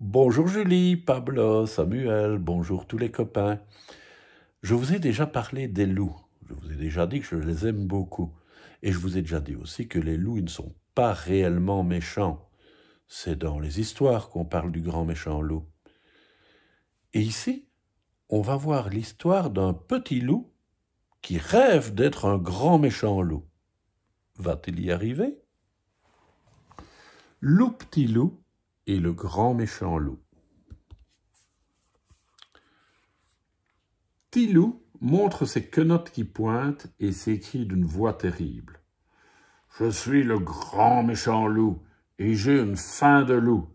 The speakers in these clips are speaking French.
Bonjour Julie, Pablo, Samuel, bonjour tous les copains. Je vous ai déjà parlé des loups. Je vous ai déjà dit que je les aime beaucoup. Et je vous ai déjà dit aussi que les loups ne sont pas réellement méchants. C'est dans les histoires qu'on parle du grand méchant loup. Et ici, on va voir l'histoire d'un petit loup qui rêve d'être un grand méchant loup. Va-t-il y arriver Loup petit loup et le grand méchant loup. Tilou montre ses quenottes qui pointent et s'écrie d'une voix terrible. Je suis le grand méchant loup et j'ai une faim de loup.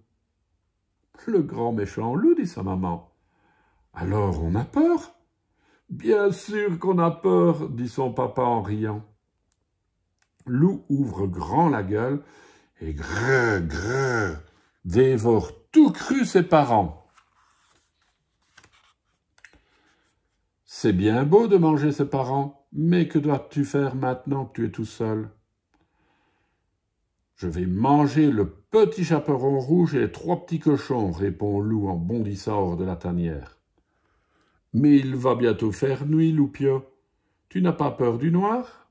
Le grand méchant loup, dit sa maman. Alors on a peur Bien sûr qu'on a peur, dit son papa en riant. Loup ouvre grand la gueule et grrr, dévore tout cru ses parents. C'est bien beau de manger ses parents, mais que dois-tu faire maintenant que tu es tout seul Je vais manger le petit chaperon rouge et les trois petits cochons, répond Loup en bondissant hors de la tanière. Mais il va bientôt faire nuit, Loupio. Tu n'as pas peur du noir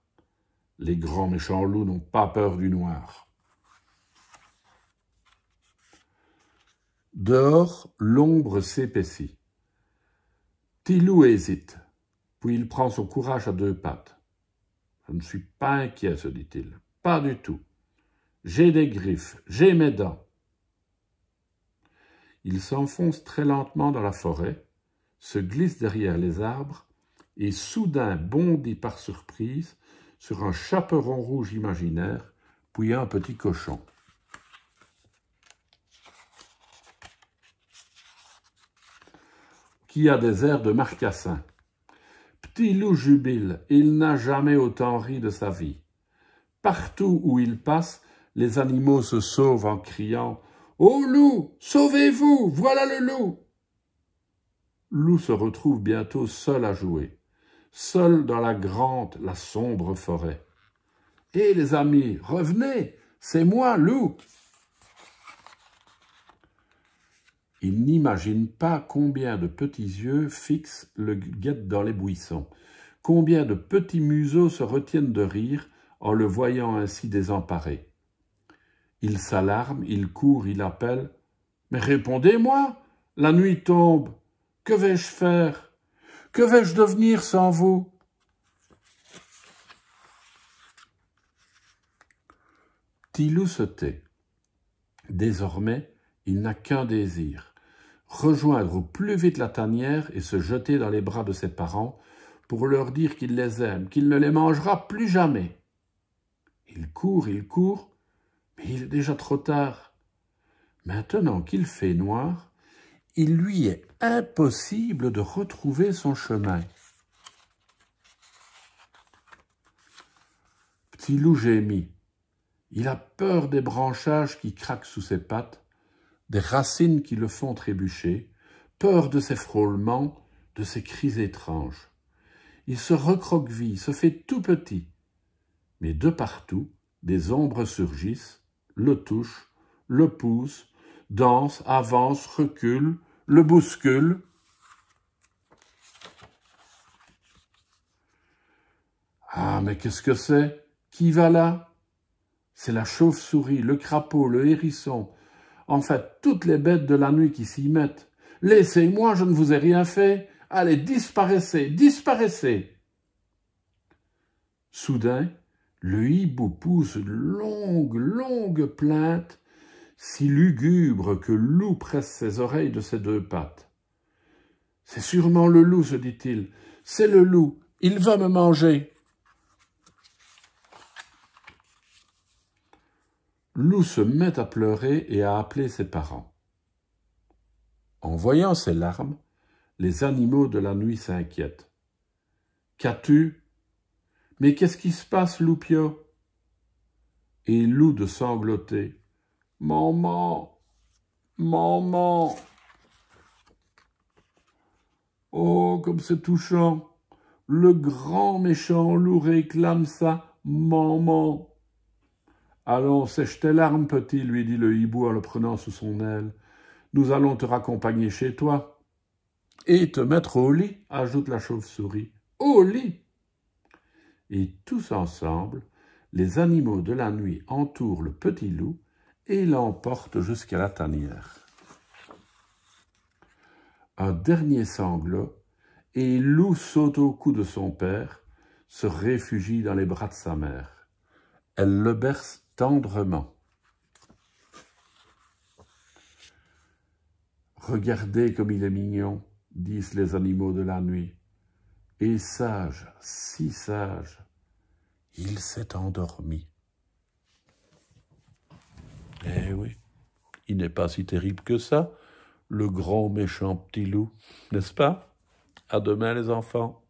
Les grands méchants loups n'ont pas peur du noir. Dehors, l'ombre s'épaissit. Tilou hésite, puis il prend son courage à deux pattes. Je ne suis pas inquiet, se dit-il. Pas du tout. J'ai des griffes, j'ai mes dents. Il s'enfonce très lentement dans la forêt, se glisse derrière les arbres et soudain bondit par surprise sur un chaperon rouge imaginaire, puis un petit cochon. qui a des airs de marcassin. Petit loup jubile, il n'a jamais autant ri de sa vie. Partout où il passe, les animaux se sauvent en criant « Oh loup, sauvez-vous, voilà le loup !» Loup se retrouve bientôt seul à jouer, seul dans la grande, la sombre forêt. « Hé eh, les amis, revenez, c'est moi, loup !» Il n'imagine pas combien de petits yeux fixent le guette dans les buissons, combien de petits museaux se retiennent de rire en le voyant ainsi désemparé. Il s'alarme, il court, il appelle. Mais répondez-moi, la nuit tombe, que vais-je faire Que vais-je devenir sans vous Tilou se tait. Désormais, il n'a qu'un désir, rejoindre au plus vite la tanière et se jeter dans les bras de ses parents pour leur dire qu'il les aime, qu'il ne les mangera plus jamais. Il court, il court, mais il est déjà trop tard. Maintenant qu'il fait noir, il lui est impossible de retrouver son chemin. Petit loup gémit. Il a peur des branchages qui craquent sous ses pattes des racines qui le font trébucher, peur de ses frôlements, de ses cris étranges. Il se recroqueville, se fait tout petit. Mais de partout, des ombres surgissent, le touchent, le poussent, dansent, avancent, reculent, le bousculent. Ah, mais qu'est-ce que c'est Qui va là C'est la chauve-souris, le crapaud, le hérisson, en fait, toutes les bêtes de la nuit qui s'y mettent. Laissez-moi, je ne vous ai rien fait. Allez, disparaissez, disparaissez. Soudain, le hibou pousse une longue, longue plainte, si lugubre que le loup presse ses oreilles de ses deux pattes. C'est sûrement le loup, se dit-il. C'est le loup, il va me manger. Loup se met à pleurer et à appeler ses parents. En voyant ses larmes, les animaux de la nuit s'inquiètent. Qu'as-tu Mais qu'est-ce qui se passe, Loupio Et loup de sangloter. Maman Maman Oh, comme c'est touchant Le grand méchant loup réclame ça maman Allons, sèche tes larmes, petit, lui dit le hibou en le prenant sous son aile. Nous allons te raccompagner chez toi. Et te mettre au lit, ajoute la chauve-souris. Au lit Et tous ensemble, les animaux de la nuit entourent le petit loup et l'emportent jusqu'à la tanière. Un dernier sanglot, et loup saute au cou de son père, se réfugie dans les bras de sa mère. Elle le berce tendrement. Regardez comme il est mignon, disent les animaux de la nuit. Et sage, si sage, il s'est endormi. Eh oui, il n'est pas si terrible que ça, le grand méchant petit loup, n'est-ce pas À demain les enfants